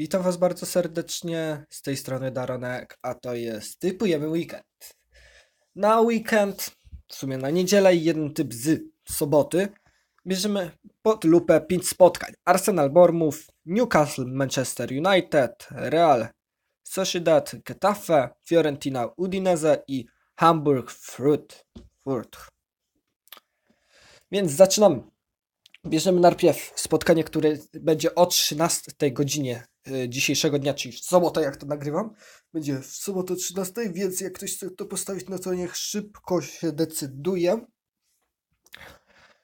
Witam Was bardzo serdecznie. Z tej strony Daronek, a to jest Typujemy Weekend. Na weekend, w sumie na niedzielę i jeden typ z soboty, bierzemy pod lupę 5 spotkań. Arsenal Bormów, Newcastle Manchester United, Real Sociedad Getafe, Fiorentina Udinese i Hamburg Fruit. Furt. Więc zaczynamy. Bierzemy najpierw spotkanie, które będzie o 13 godzinie E, dzisiejszego dnia, czyli w sobotę, jak to nagrywam. Będzie w sobotę 13, więc jak ktoś chce to postawić, no to niech szybko się decyduje.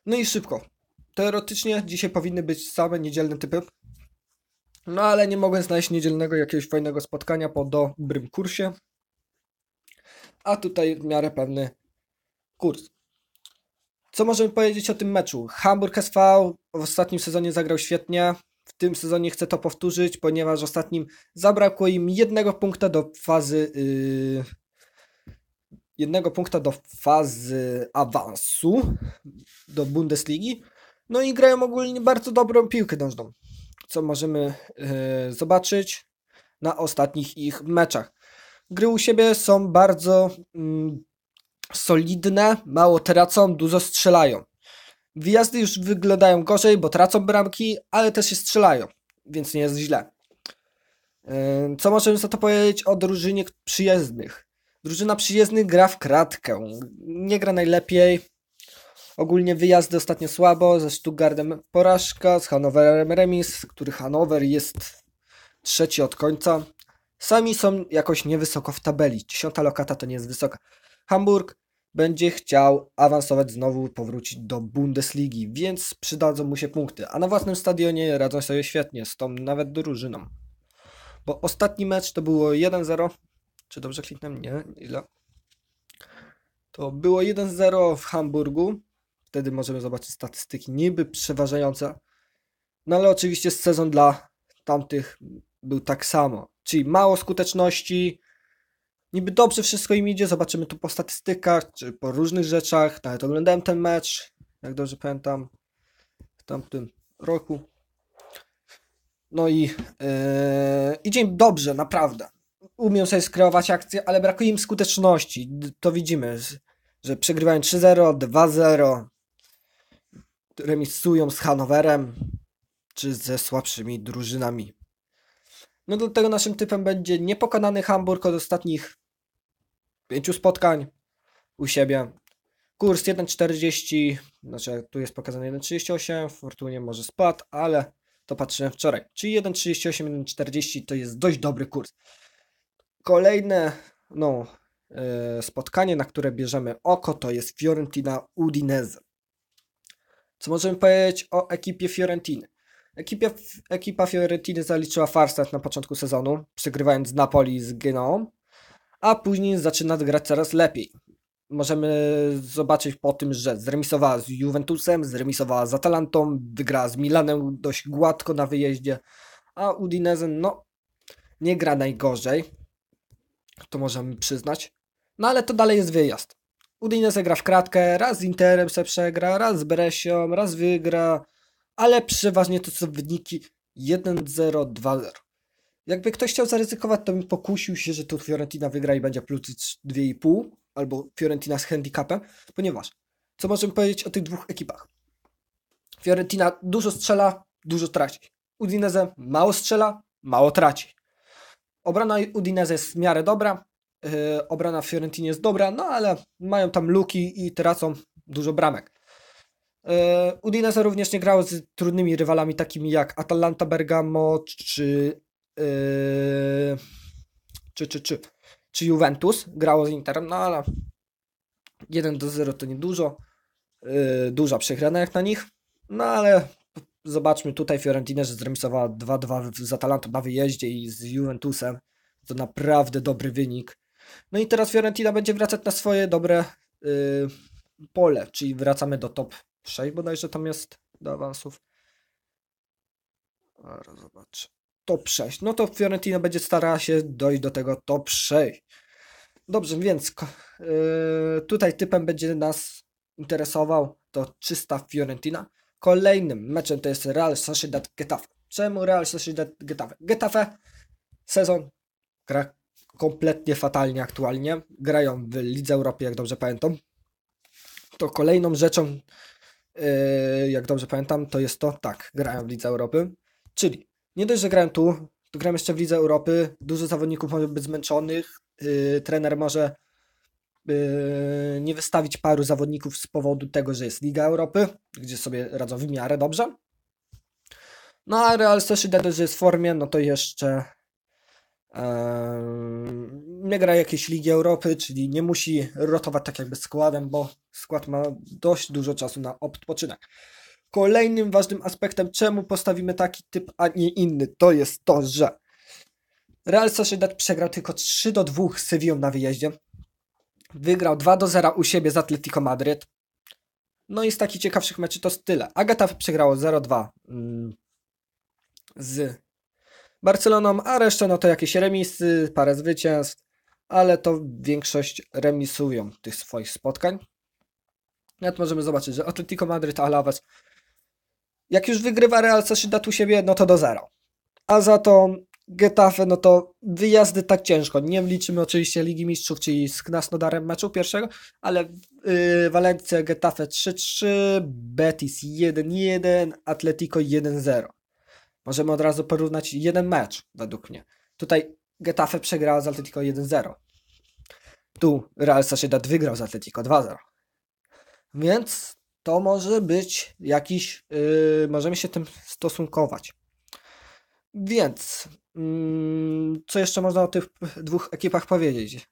No i szybko. Teoretycznie dzisiaj powinny być same niedzielne typy. No ale nie mogłem znaleźć niedzielnego jakiegoś fajnego spotkania po dobrym kursie. A tutaj w miarę pewny kurs. Co możemy powiedzieć o tym meczu? Hamburg SV w ostatnim sezonie zagrał świetnie w tym sezonie chcę to powtórzyć, ponieważ ostatnim zabrakło im jednego punkta do fazy yy, jednego punkta do fazy awansu do Bundesligi. No i grają ogólnie bardzo dobrą piłkę dążną, co możemy yy, zobaczyć na ostatnich ich meczach. Gry u siebie są bardzo mm, solidne, mało tracą, dużo strzelają. Wyjazdy już wyglądają gorzej, bo tracą bramki, ale też się strzelają, więc nie jest źle. Yy, co możemy za to powiedzieć o drużynie przyjezdnych? Drużyna przyjezdnych gra w kratkę. Nie gra najlepiej. Ogólnie wyjazdy ostatnio słabo, ze Stuttgartem porażka, z Hanowerem remis, który Hanower jest trzeci od końca. Sami są jakoś niewysoko w tabeli. Dziesiąta lokata to nie jest wysoka. Hamburg będzie chciał awansować znowu, powrócić do Bundesligi, więc przydadzą mu się punkty. A na własnym stadionie radzą sobie świetnie, z tą nawet drużyną. Bo ostatni mecz to było 1-0. Czy dobrze kliknę? Nie, ile? To było 1-0 w Hamburgu. Wtedy możemy zobaczyć statystyki niby przeważające. No ale oczywiście sezon dla tamtych był tak samo. Czyli mało skuteczności, niby dobrze wszystko im idzie, zobaczymy tu po statystykach, czy po różnych rzeczach. Nawet oglądałem ten mecz, jak dobrze pamiętam, w tamtym roku. No i yy, idzie im dobrze, naprawdę. Umieją sobie skreować akcje, ale brakuje im skuteczności. To widzimy, że przegrywają 3-0, 2-0, remisują z Hanowerem czy ze słabszymi drużynami. No dlatego naszym typem będzie niepokonany Hamburg od ostatnich pięciu spotkań u siebie. Kurs 1,40, znaczy tu jest pokazane 1,38, w Fortunie może spadł, ale to patrzyłem wczoraj. Czyli 1,38, 1,40 to jest dość dobry kurs. Kolejne no, e, spotkanie, na które bierzemy oko, to jest Fiorentina Udinese. Co możemy powiedzieć o ekipie Fiorentiny? Ekipia, ekipa Fiorentiny zaliczyła farset na początku sezonu, przegrywając z Napoli z Genoą a później zaczyna grać coraz lepiej. Możemy zobaczyć po tym, że zremisowała z Juventusem, zremisowała z Atalantą, wygrała z Milanem dość gładko na wyjeździe, a Udinese no nie gra najgorzej. To możemy przyznać. No ale to dalej jest wyjazd. Udinese gra w kratkę, raz z Interem se przegra, raz z Bresią, raz wygra, ale przeważnie to są wyniki 1-0, 2-0. Jakby ktoś chciał zaryzykować, to bym pokusił się, że tu Fiorentina wygra i będzie plus 2,5 albo Fiorentina z handicapem, ponieważ co możemy powiedzieć o tych dwóch ekipach? Fiorentina dużo strzela, dużo traci. Udinese mało strzela, mało traci. Obrana Udinese jest w miarę dobra, yy, obrana w Fiorentinie jest dobra, no ale mają tam luki i tracą dużo bramek. Yy, Udinese również nie grało z trudnymi rywalami takimi jak Atalanta Bergamo czy yy, czy, czy, czy, czy Juventus grało z Interem, no ale 1 do 0 to niedużo. Yy, duża przegrana jak na nich. No ale zobaczmy tutaj Fiorentina, że zremisowała 2-2 z Atalantą na wyjeździe i z Juventusem. To naprawdę dobry wynik. No i teraz Fiorentina będzie wracać na swoje dobre yy, pole, czyli wracamy do top 6 bodajże tam jest do awansów. Zaraz zobaczę top 6. No to Fiorentina będzie starała się dojść do tego top 6. Dobrze, więc yy, tutaj typem będzie nas interesował to czysta Fiorentina. Kolejnym meczem to jest Real Sociedad Getafe. Czemu Real Sociedad Getafe? Getafe sezon gra kompletnie fatalnie aktualnie. Grają w Lidze Europy, jak dobrze pamiętam. To kolejną rzeczą, yy, jak dobrze pamiętam, to jest to, tak, grają w Lidze Europy, czyli nie dość, że grałem tu, to jeszcze w Lidze Europy, dużo zawodników może być zmęczonych, yy, trener może yy, nie wystawić paru zawodników z powodu tego, że jest Liga Europy, gdzie sobie radzą w miarę dobrze. No a Real Sociedad też jest w formie, no to jeszcze yy, nie gra jakiejś Ligi Europy, czyli nie musi rotować tak jakby składem, bo skład ma dość dużo czasu na odpoczynek. Kolejnym ważnym aspektem, czemu postawimy taki typ, a nie inny, to jest to, że Real Sociedad przegrał tylko 3 do 2 z Sevillą na wyjeździe. Wygrał 2 do 0 u siebie z Atletico Madryt. No i z takich ciekawszych meczy to tyle. Agata przegrało 0-2 mm, z Barceloną, a resztę no to jakieś remisy, parę zwycięstw, ale to większość remisują tych swoich spotkań. Nawet możemy zobaczyć, że Atletico Madryt, Alaves jak już wygrywa Real Sociedad u siebie, no to do zero. A za to Getafe, no to wyjazdy tak ciężko. Nie liczymy oczywiście Ligi Mistrzów, czyli z Knasnodarem meczu pierwszego, ale yy, Valencia, Getafe 3-3, Betis 1-1, Atletico 1-0. Możemy od razu porównać jeden mecz, według mnie. Tutaj Getafe przegrała z Atletico 1-0. Tu Real Sociedad wygrał z Atletico 2-0. Więc to może być jakiś, yy, możemy się tym stosunkować. Więc, yy, co jeszcze można o tych dwóch ekipach powiedzieć?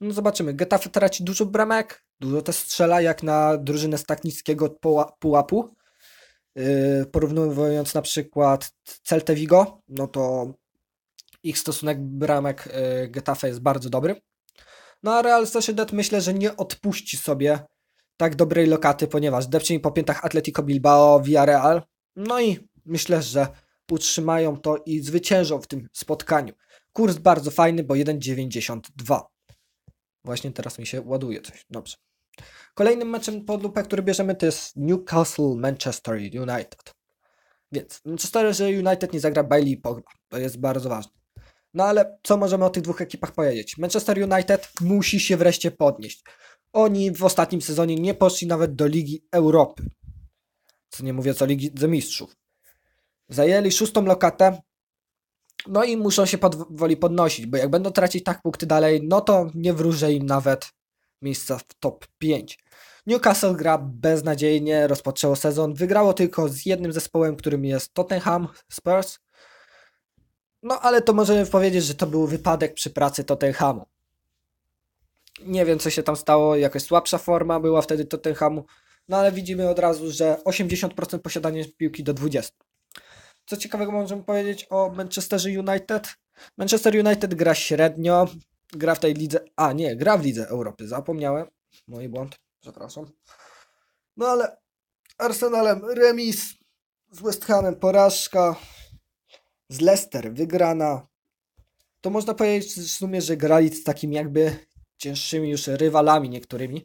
No zobaczymy. Getafe traci dużo bramek, dużo też strzela, jak na drużynę tak niskiego Pułapu. Yy, porównując na przykład Celtę Vigo, no to ich stosunek bramek yy, Getafe jest bardzo dobry. No a Real Sociedad myślę, że nie odpuści sobie tak dobrej lokaty, ponieważ depczeni po piętach Atletico Bilbao, Villarreal. No i myślę, że utrzymają to i zwyciężą w tym spotkaniu. Kurs bardzo fajny, bo 1,92. Właśnie teraz mi się ładuje coś. Dobrze. Kolejnym meczem pod lupę, który bierzemy, to jest Newcastle Manchester United. Więc Manchester United nie zagra Bailey i Pogba. To jest bardzo ważne. No ale co możemy o tych dwóch ekipach powiedzieć? Manchester United musi się wreszcie podnieść. Oni w ostatnim sezonie nie poszli nawet do Ligi Europy. Co nie mówiąc o Ligi Mistrzów. Zajęli szóstą lokatę. No i muszą się powoli podnosić, bo jak będą tracić tak punkty dalej, no to nie wróżę im nawet miejsca w top 5. Newcastle gra beznadziejnie, rozpoczęło sezon. Wygrało tylko z jednym zespołem, którym jest Tottenham Spurs. No ale to możemy powiedzieć, że to był wypadek przy pracy Tottenhamu. Nie wiem, co się tam stało, jakaś słabsza forma była wtedy Tottenhamu, no ale widzimy od razu, że 80% posiadanie piłki do 20. Co ciekawego możemy powiedzieć o Manchesterze United? Manchester United gra średnio, gra w tej lidze, a nie, gra w lidze Europy, zapomniałem, mój błąd, przepraszam. No ale Arsenalem remis, z West Hamem porażka, z Leicester wygrana. To można powiedzieć w sumie, że grali z takim jakby cięższymi już rywalami niektórymi,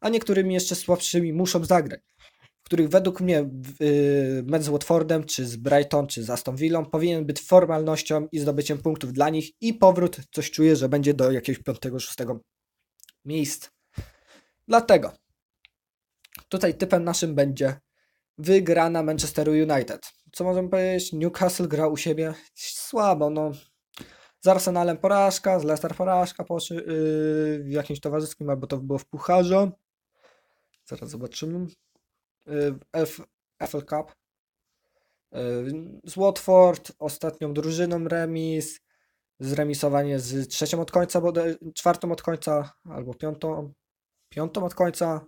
a niektórymi jeszcze słabszymi muszą zagrać, w których według mnie yy, mecz z Watfordem, czy z Brighton, czy z Aston Villa powinien być formalnością i zdobyciem punktów dla nich i powrót, coś czuję, że będzie do jakiegoś 5-6 miejsc. Dlatego tutaj typem naszym będzie wygrana Manchesteru United. Co możemy powiedzieć? Newcastle gra u siebie słabo, no z Arsenalem porażka, z Leicester porażka po, yy, w jakimś towarzyskim, albo to było w Pucharze. Zaraz zobaczymy. Yy, F, FL Cup. Yy, z Watford, ostatnią drużyną remis. Zremisowanie z trzecią od końca, bo czwartą od końca, albo piątą. Piątą od końca.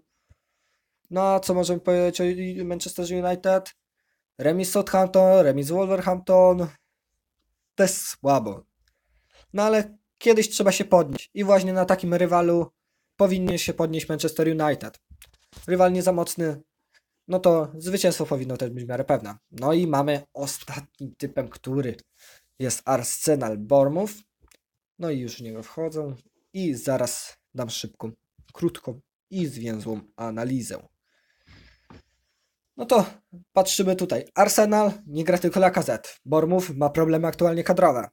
No a co możemy powiedzieć o Manchester United? Remis Southampton, remis Wolverhampton. Też słabo. No ale kiedyś trzeba się podnieść i właśnie na takim rywalu powinien się podnieść Manchester United. Rywal nie za mocny, no to zwycięstwo powinno też być w miarę pewne. No i mamy ostatnim typem, który jest Arsenal Bormów. No i już w niego wchodzą i zaraz dam szybką, krótką i zwięzłą analizę. No to patrzymy tutaj. Arsenal nie gra tylko KZ. Bormów ma problemy aktualnie kadrowe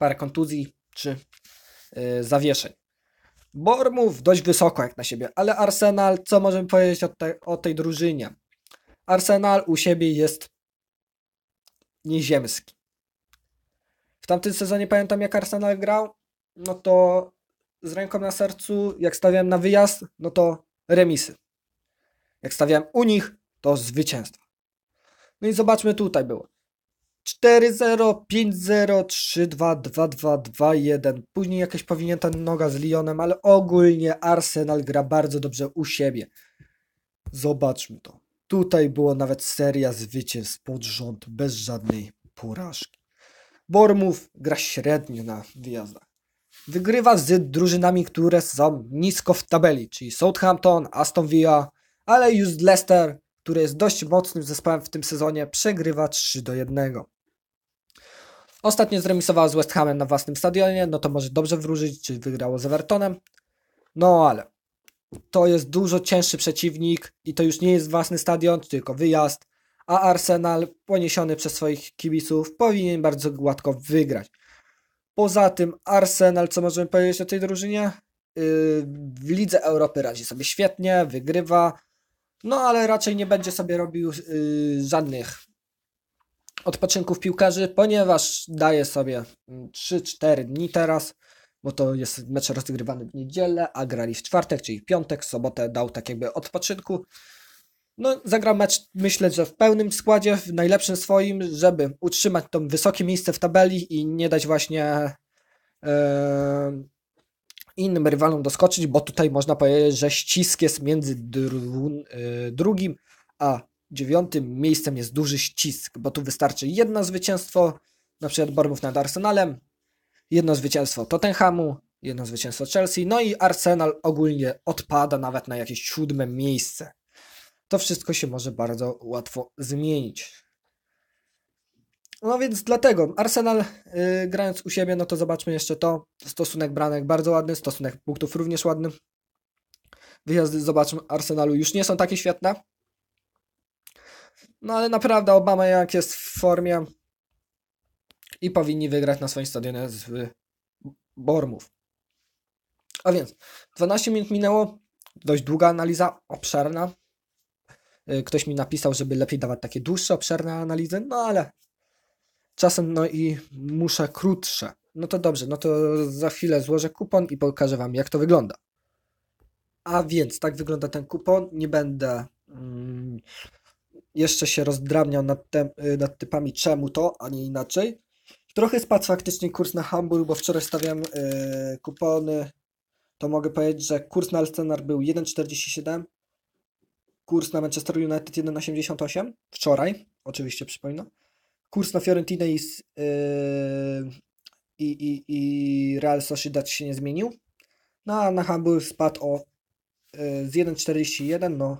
parę kontuzji czy yy, zawieszeń. Bormów dość wysoko jak na siebie, ale Arsenal, co możemy powiedzieć o, te, o tej drużynie? Arsenal u siebie jest nieziemski. W tamtym sezonie pamiętam jak Arsenal grał, no to z ręką na sercu, jak stawiałem na wyjazd, no to remisy. Jak stawiałem u nich, to zwycięstwo. No i zobaczmy, tutaj było. 4-0-5-0-3-2-2-2-2-1. Później jakaś powinięta noga z Lyonem, ale ogólnie Arsenal gra bardzo dobrze u siebie. Zobaczmy to. Tutaj było nawet seria zwycięstw pod rząd bez żadnej porażki. Bormów gra średnio na wyjazdach. Wygrywa z drużynami, które są nisko w tabeli, czyli Southampton, Aston Villa, ale już Leicester który jest dość mocnym zespołem w tym sezonie, przegrywa 3 do 1. Ostatnio zremisowała z West Hamem na własnym stadionie, no to może dobrze wróżyć, czy wygrało z Evertonem. No ale to jest dużo cięższy przeciwnik i to już nie jest własny stadion, tylko wyjazd, a Arsenal poniesiony przez swoich kibiców powinien bardzo gładko wygrać. Poza tym Arsenal, co możemy powiedzieć o tej drużynie? Yy, w Lidze Europy radzi sobie świetnie, wygrywa, no ale raczej nie będzie sobie robił yy, żadnych odpoczynków piłkarzy, ponieważ daje sobie 3-4 mm, dni teraz, bo to jest mecz rozgrywany w niedzielę, a grali w czwartek, czyli piątek, sobotę dał tak jakby odpoczynku. No, zagrał mecz, myślę, że w pełnym składzie, w najlepszym swoim, żeby utrzymać to wysokie miejsce w tabeli i nie dać właśnie yy, innym rywalom doskoczyć, bo tutaj można powiedzieć, że ścisk jest między dru e, drugim a dziewiątym miejscem jest duży ścisk, bo tu wystarczy jedno zwycięstwo, na przykład Bormów nad Arsenalem, jedno zwycięstwo Tottenhamu, jedno zwycięstwo Chelsea, no i Arsenal ogólnie odpada nawet na jakieś siódme miejsce. To wszystko się może bardzo łatwo zmienić. No więc dlatego Arsenal yy, grając u siebie, no to zobaczmy jeszcze to. Stosunek branek bardzo ładny, stosunek punktów również ładny. Wyjazdy zobaczmy Arsenalu już nie są takie świetne. No ale naprawdę Obama jak jest w formie i powinni wygrać na swoim stadionie z y, Bormów. A więc 12 minut minęło, dość długa analiza, obszerna. Y, ktoś mi napisał, żeby lepiej dawać takie dłuższe, obszerne analizy, no ale czasem no i musze krótsze. No to dobrze, no to za chwilę złożę kupon i pokażę Wam, jak to wygląda. A więc tak wygląda ten kupon. Nie będę mm, jeszcze się rozdrabniał nad, te, y, nad typami, czemu to, a nie inaczej. Trochę spadł faktycznie kurs na Hamburg, bo wczoraj stawiam y, kupony. To mogę powiedzieć, że kurs na Alstenar był 1,47, kurs na Manchester United 1,88 wczoraj, oczywiście przypominam kurs na Fiorentinę i, y, i, i, i Real Sociedad się nie zmienił. No a na Hamburg spadł o y, z 1,41 no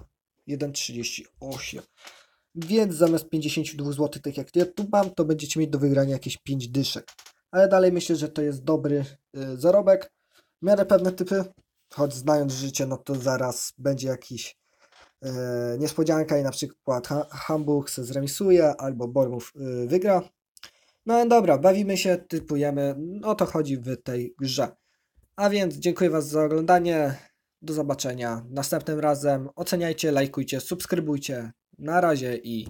1,38. Więc zamiast 52 zł, tak jak ja tu mam, to będziecie mieć do wygrania jakieś 5 dyszek. Ale dalej myślę, że to jest dobry y, zarobek. W miarę pewne typy, choć znając życie, no to zaraz będzie jakiś E, niespodzianka i na przykład Hamburg se zremisuje albo Bormów e, wygra. No dobra, bawimy się, typujemy, o no to chodzi w tej grze. A więc dziękuję Was za oglądanie, do zobaczenia następnym razem. Oceniajcie, lajkujcie, subskrybujcie. Na razie i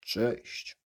cześć.